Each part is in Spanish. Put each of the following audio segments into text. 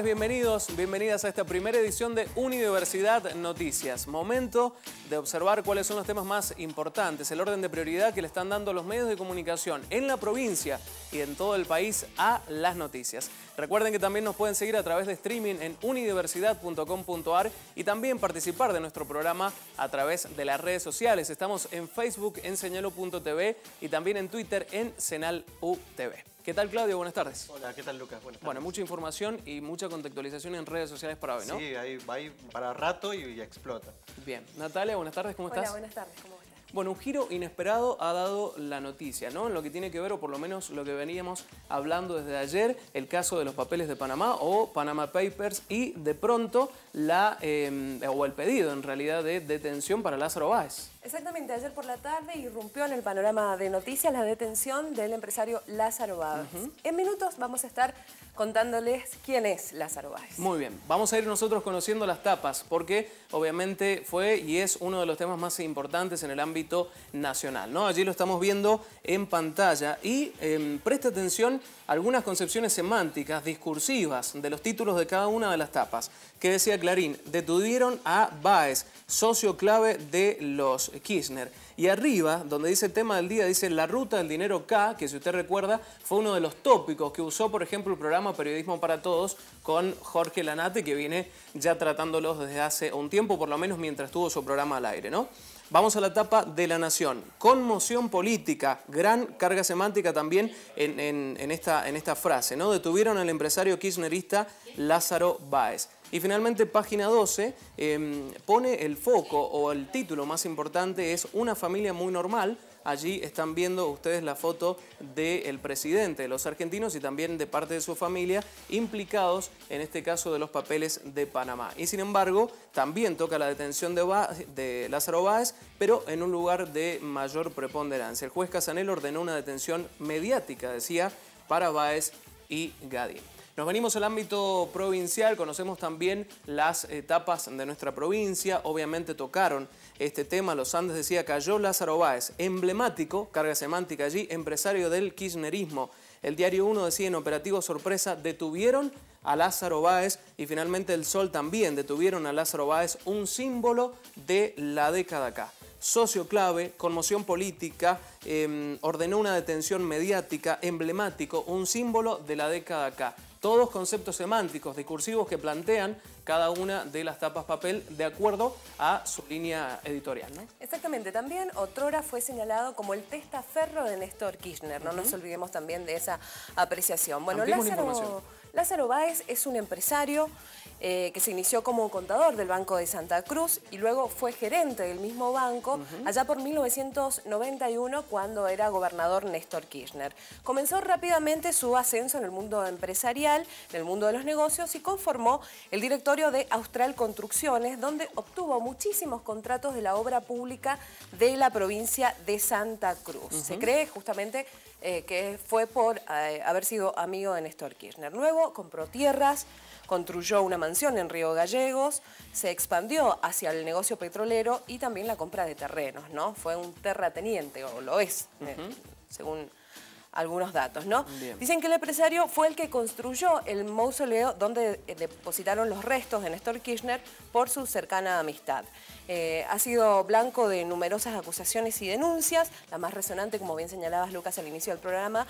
bienvenidos, bienvenidas a esta primera edición de Universidad Noticias. Momento de observar cuáles son los temas más importantes, el orden de prioridad que le están dando los medios de comunicación en la provincia y en todo el país a las noticias. Recuerden que también nos pueden seguir a través de streaming en unidiversidad.com.ar y también participar de nuestro programa a través de las redes sociales. Estamos en Facebook en señalo.tv y también en Twitter en Senalutv. ¿Qué tal, Claudio? Buenas tardes. Hola, ¿qué tal, Lucas? Buenas tardes. Bueno, mucha información y mucha contextualización en redes sociales para hoy, ¿no? Sí, ahí va para rato y, explota. Bien. Natalia, buenas tardes, ¿cómo estás? Hola, buenas tardes, bueno, un giro inesperado ha dado la noticia, ¿no? En lo que tiene que ver, o por lo menos lo que veníamos hablando desde ayer, el caso de los papeles de Panamá o Panama Papers y de pronto la, eh, o el pedido en realidad de detención para Lázaro Báez. Exactamente, ayer por la tarde irrumpió en el panorama de noticias la detención del empresario Lázaro Báez. En minutos vamos a estar contándoles quién es Lázaro Báez. Muy bien, vamos a ir nosotros conociendo las tapas porque obviamente fue y es uno de los temas más importantes en el ámbito nacional. ¿no? Allí lo estamos viendo en pantalla y em, presta atención a algunas concepciones semánticas, discursivas de los títulos de cada una de las tapas. ¿Qué decía Clarín, detuvieron a Báez, socio clave de los Kirchner. Y arriba, donde dice el tema del día, dice la ruta del dinero K, que si usted recuerda, fue uno de los tópicos que usó, por ejemplo, el programa Periodismo para Todos con Jorge Lanate, que viene ya tratándolos desde hace un tiempo, por lo menos mientras tuvo su programa al aire, ¿no? Vamos a la etapa de la nación. Conmoción política, gran carga semántica también en, esta, en esta frase, ¿no? Detuvieron al empresario kirchnerista Lázaro Báez. Y finalmente, página 12 em, pone el foco o el título más importante es Una familia muy normal. Allí están viendo ustedes la foto del presidente de los argentinos y también de parte de su familia implicados en este caso de los papeles de Panamá. Y sin embargo, también toca la detención de, de Lázaro Báez, pero en un lugar de mayor preponderancia. El juez Casanel ordenó una detención mediática, decía, para Báez y Gadi. Nos venimos al ámbito provincial, conocemos también las etapas de nuestra provincia, obviamente tocaron este tema, los Andes decía, cayó Lázaro Báez, emblemático, carga semántica allí, empresario del kirchnerismo. El diario 1 decía en operativo sorpresa, detuvieron a Lázaro Báez y finalmente El Sol también detuvieron a Lázaro Báez, un símbolo de la década acá. Socio clave, conmoción política, em, ordenó una detención mediática, emblemático, un símbolo de la década acá todos conceptos semánticos discursivos que plantean cada una de las tapas papel de acuerdo a su línea editorial. Exactamente, también Otrora fue señalado como el testaferro de Néstor Kirchner, no nos olvidemos también de esa apreciación. Bueno, Lázaro, Lázaro Báez es un empresario eh, que se inició como contador del Banco de Santa Cruz y luego fue gerente del mismo banco allá por 1991 cuando era gobernador Néstor Kirchner. Comenzó rápidamente su ascenso en el mundo empresarial, en el mundo de los negocios y conformó el directorio de Austral Construcciones donde obtuvo muchísimos contratos de la obra pública de la provincia de Santa Cruz. Se cree justamente eh, que fue por eh, haber sido amigo de Néstor Kirchner. Luego compró tierras, Construyó una mansión en Río Gallegos, se expandió hacia el negocio petrolero y también la compra de terrenos, ¿no? Fue un terrateniente, o lo es, eh, según algunos datos, ¿no? Dicen que el empresario fue el que construyó el mausoleo donde eh, depositaron los restos de Néstor Kirchner por su cercana amistad. Eh, ha sido blanco de numerosas acusaciones y denuncias, la más resonante, como bien señalabas, Lucas, al inicio del programa,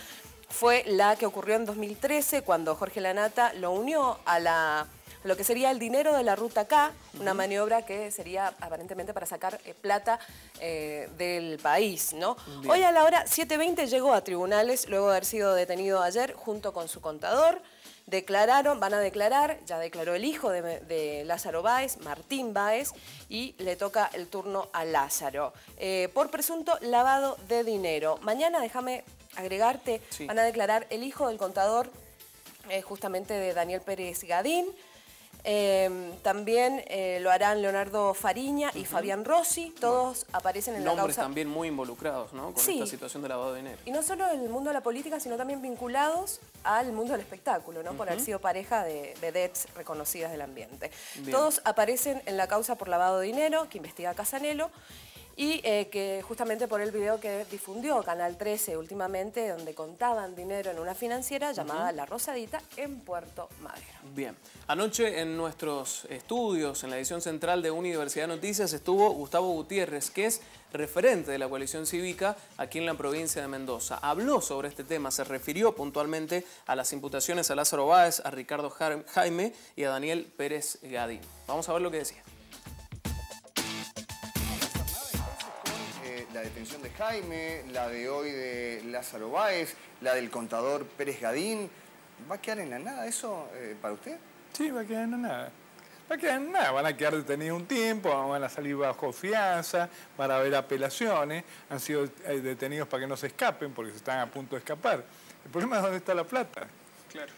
fue la que ocurrió en 2013 cuando Jorge Lanata lo unió a la lo que sería el dinero de la ruta K, una maniobra que sería aparentemente para sacar eh, plata eh, del país. ¿no? Hoy a la hora 7.20 llegó a tribunales luego de haber sido detenido ayer junto con su contador. Declararon, van a declarar, ya declaró el hijo de, Lázaro Báez, Martín Báez, y le toca el turno a Lázaro, eh, por presunto lavado de dinero. Mañana déjame agregarte, van a declarar el hijo del contador, eh, justamente de Daniel Pérez Gadín. Em, también eh, lo harán Leonardo Fariña y Fabián Rossi, todos aparecen en la causa. Nombres también muy involucrados, ¿no? Con esta situación de lavado de dinero. Y no solo en el mundo de la política, sino también vinculados al mundo del espectáculo, ¿no? Por haber sido pareja de, vedettes reconocidas del ambiente. Todos aparecen en la causa por lavado de dinero, que investiga Casanelo, y eh, que justamente por el video que difundió Canal 13 últimamente, donde contaban dinero en una financiera llamada La Rosadita en Puerto Madero. Bien, anoche en nuestros estudios, en la edición central de Universidad Noticias, estuvo Gustavo Gutiérrez, que es referente de la coalición cívica aquí en la provincia de Mendoza. Habló sobre este tema, se refirió puntualmente a las imputaciones a Lázaro Báez, a Ricardo Jaime y a Daniel Pérez Gadín. Vamos a ver lo que decía. la detención de Jaime, la de hoy de Lázaro Báez, la del contador Pérez Gadín. ¿Va a quedar en la nada eso eh, para usted? Sí, va a quedar en la nada. Va a quedar en nada, van a quedar detenidos un tiempo, van a salir bajo fianza, van a haber apelaciones, han sido eh, detenidos para que no se escapen porque se están a punto de escapar. El problema es dónde está la plata. Claro.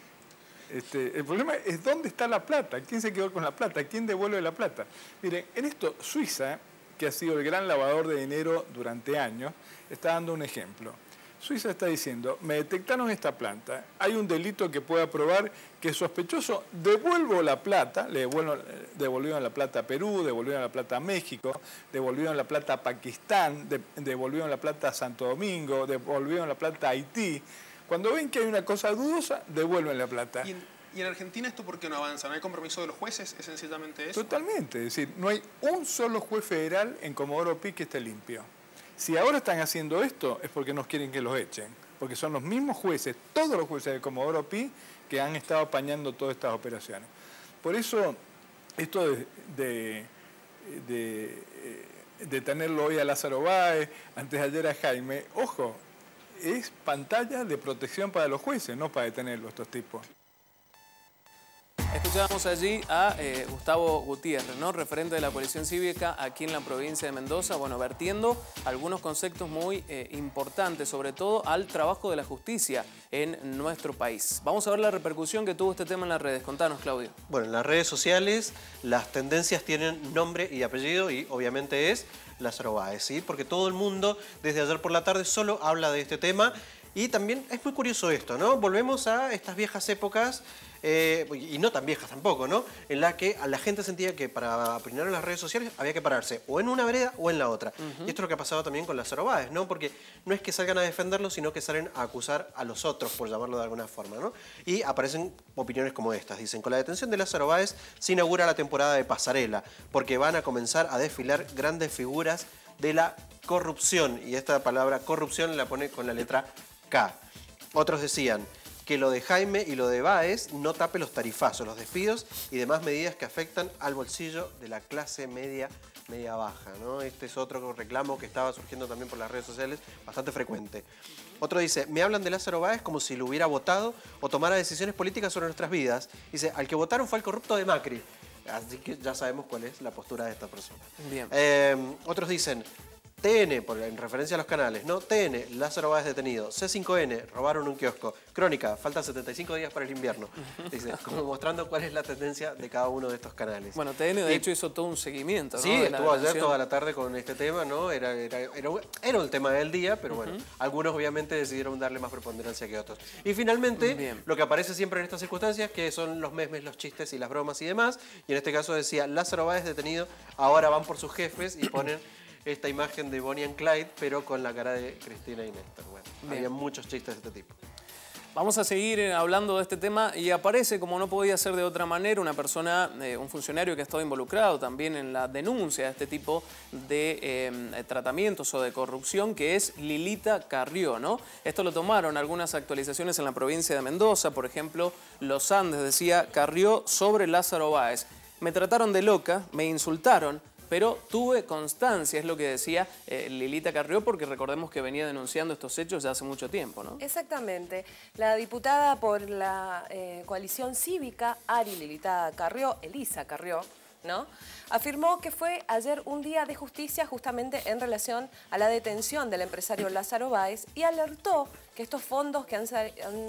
Este, el problema es dónde está la plata, quién se quedó con la plata, quién devuelve la plata. Miren, en esto Suiza que ha sido el gran lavador de dinero durante años, está dando un ejemplo. Suiza está diciendo, me detectaron esta planta, hay un delito que pueda probar que es sospechoso, devuelvo la plata, le eh, devolvieron la plata a Perú, devolvieron la plata a México, devolvieron la plata a Pakistán, devolvieron la plata a Santo Domingo, devolvieron la plata a Haití. Cuando ven que hay una cosa dudosa, devuelven la plata. Y en Argentina esto porque no avanza, no hay compromiso de los jueces, es sencillamente eso. Totalmente, es decir, no hay un solo juez federal en Comodoro Pi que esté limpio. Si ahora están haciendo esto es porque no quieren que los echen, porque son los mismos jueces, todos los jueces de Comodoro Pi, que han estado apañando todas estas operaciones. Por eso, esto de, de, eh, tenerlo hoy a Lázaro Báez, antes de ayer a Jaime, ojo, es pantalla de protección para los jueces, no para detenerlo estos tipos. Escuchábamos allí a eh, Gustavo Gutiérrez, ¿no? referente de la Coalición Cívica aquí en la provincia de Mendoza, bueno, vertiendo algunos conceptos muy eh, importantes, sobre todo al trabajo de la justicia en nuestro país. Vamos a ver la repercusión que tuvo este tema en las redes. Contanos, Claudio. Bueno, en las redes sociales las tendencias tienen nombre y apellido y obviamente es las Báez, ¿sí? porque todo el mundo desde ayer por la tarde solo habla de este tema y también es muy curioso esto, ¿no? Volvemos a estas viejas épocas, eh, y no tan viejas tampoco, ¿no? En la que la gente sentía que para opinar en las redes sociales había que pararse o en una vereda o en la otra. Y esto es lo que ha pasado también con las Arobades, ¿no? Porque no es que salgan a defenderlo, sino que salen a acusar a los otros, por llamarlo de alguna forma, ¿no? Y aparecen opiniones como estas. Dicen, con la detención de las arobades se inaugura la temporada de pasarela, porque van a comenzar a desfilar grandes figuras de la corrupción. Y esta palabra corrupción la pone con la letra otros decían que lo de Jaime y lo de Baez no tape los tarifazos, los despidos y demás medidas que afectan al bolsillo de la clase media media baja, Este es otro reclamo que estaba surgiendo también por las redes sociales, bastante frecuente. Otro dice, me hablan de Lázaro Báez como si lo hubiera votado o tomara decisiones políticas sobre nuestras vidas. Dice, al que votaron fue el corrupto de Macri. Así que ya sabemos cuál es la postura de esta persona. Bien. Eh, otros dicen, TN, en referencia a los canales, ¿no? TN, Lázaro Báez detenido. C5N, robaron un kiosco. Crónica, faltan 75 días para el invierno. Dice, como mostrando cuál es la tendencia de cada uno de estos canales. Bueno, TN de hecho hizo todo un seguimiento, ¿no? Sí, estuvo ayer toda la tarde con este tema, ¿no? Era, era, el tema del día, pero bueno, algunos obviamente decidieron darle más preponderancia que otros. Y finalmente, lo que aparece siempre en estas circunstancias, que son los memes, los chistes y las bromas y demás. Y en este caso decía, Lázaro Báez detenido, ahora van por sus jefes y ponen esta imagen de Bonnie and Clyde, pero con la cara de Cristina y Bueno, había muchos chistes de este tipo. Vamos a seguir eh, hablando de este tema y aparece, como no podía ser de otra manera, una persona, eh, un funcionario que ha estado involucrado también en la denuncia de este tipo de eh, tratamientos o de corrupción, que es Lilita Carrió, ¿no? Esto lo tomaron algunas actualizaciones en la provincia de Mendoza, por ejemplo, Los Andes decía Carrió sobre Lázaro Báez. Me trataron de loca, me insultaron, pero tuve constancia, es lo que decía eh, Lilita Carrió, porque recordemos que venía denunciando estos hechos ya hace mucho tiempo, ¿no? Exactamente. La diputada por la eh, coalición cívica, Ari Lilita Carrió, Elisa Carrió, ¿no? Afirmó que fue ayer un día de justicia justamente en relación a la detención del empresario Lázaro Báez y alertó que estos fondos que han,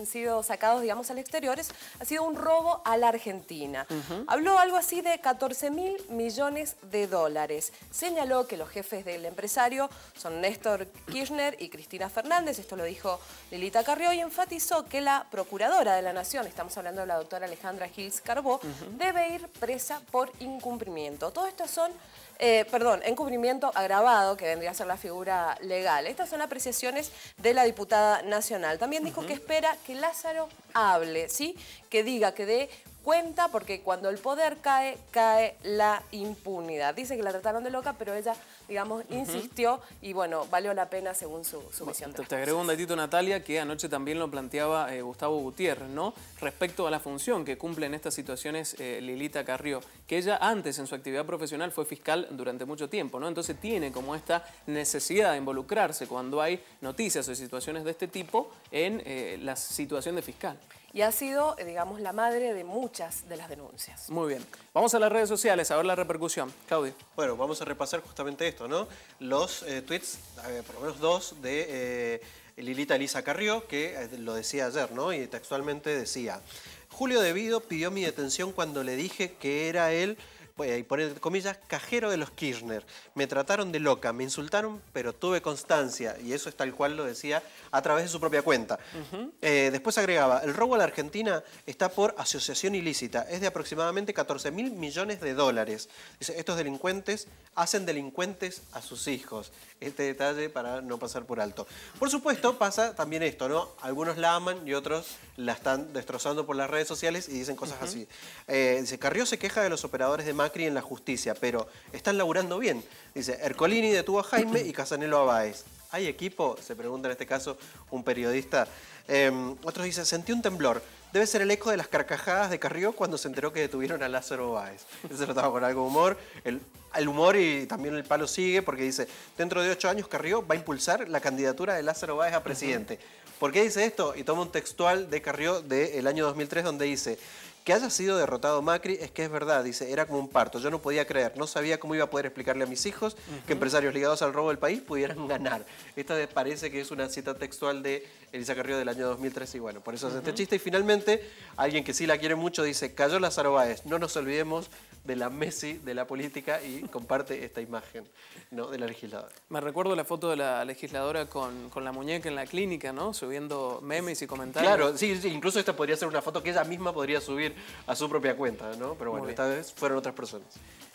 sido sacados, digamos, al exterior es, ha sido un robo a la Argentina. Habló algo así de 14 mil millones de dólares. Señaló que los jefes del empresario son Néstor Kirchner y Cristina Fernández, esto lo dijo Lilita Carrió, y enfatizó que la procuradora de la Nación, estamos hablando de la doctora Alejandra Gils Carbó, debe ir presa por incumplimiento. Todo esto son eh, perdón, encubrimiento agravado, que vendría a ser la figura legal. Estas son apreciaciones de la diputada también dijo que espera que Lázaro hable, ¿sí? Que diga, que dé cuenta porque cuando el poder cae, cae la impunidad. Dice que la trataron de loca, pero ella, digamos, insistió y bueno, valió la pena según su, su Te, agrego un datito, Natalia, que anoche también lo planteaba eh, Gustavo Gutiérrez, ¿no? Respecto a la función que cumple en estas situaciones eh, Lilita Carrió, que ella antes en su actividad profesional fue fiscal durante mucho tiempo, ¿no? Entonces tiene como esta necesidad de involucrarse cuando hay noticias o situaciones de este tipo en eh, la situación de fiscal y ha sido, eh, digamos, la madre de muchas de las denuncias. Muy bien. Vamos a las redes sociales a ver la repercusión. Claudio. Bueno, vamos a repasar justamente esto, ¿no? Los eh, tweets, por lo menos dos, de... Eh, Lilita Elisa Carrió, que lo decía ayer, ¿no? Y textualmente decía, Julio Devido pidió mi detención cuando le dije que era él a poner comillas, cajero de los Kirchner. Me trataron de loca, me insultaron, pero tuve constancia. Y eso es tal cual lo decía a través de su propia cuenta. Eh, después agregaba, el robo a la Argentina está por asociación ilícita. Es de aproximadamente 14 mil millones de dólares. Dice, estos delincuentes hacen delincuentes a sus hijos. Este detalle para no pasar por alto. Por supuesto, pasa también esto, ¿no? Algunos la aman y otros la están destrozando por las redes sociales y dicen cosas así. Eh, dice, Carrió se queja de los operadores de Macri en la justicia, pero están laburando bien. Dice, Ercolini detuvo a Jaime y Casanelo a Baez. ¿Hay equipo? Se pregunta en este caso un periodista. Eh, otros dicen, sentí un temblor. Debe ser el eco de las carcajadas de Carrió cuando se enteró que detuvieron a Lázaro Báez. Se trataba con algo de humor. El, humor y también el palo sigue porque dice, dentro de ocho años Carrió va a impulsar la candidatura de Lázaro Báez a presidente. ¿Por qué dice esto? Y toma un textual de Carrió del año 2003 donde dice, que haya sido derrotado Macri es que es verdad, dice, era como un parto, yo no podía creer, no sabía cómo iba a poder explicarle a mis hijos que empresarios ligados al robo del país pudieran ganar. Esta parece que es una cita textual de Elisa Carrillo del año 2003 y bueno, por eso es este chiste. Y finalmente, alguien que sí la quiere mucho dice, cayó Lázaro Báez, no nos olvidemos de la Messi de la política y comparte esta imagen ¿no? de la legisladora. Me recuerdo la foto de la legisladora con, con, la muñeca en la clínica, ¿no? Subiendo memes y comentarios. Claro, sí, incluso esta podría ser una foto que ella misma podría subir a su propia cuenta, ¿no? Pero bueno, esta vez fueron otras personas.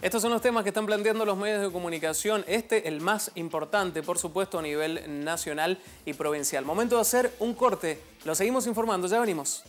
Estos son los temas que están planteando los medios de comunicación. Este, el más importante, por supuesto, a nivel nacional y provincial. Momento de hacer un corte. Lo seguimos informando, ya venimos.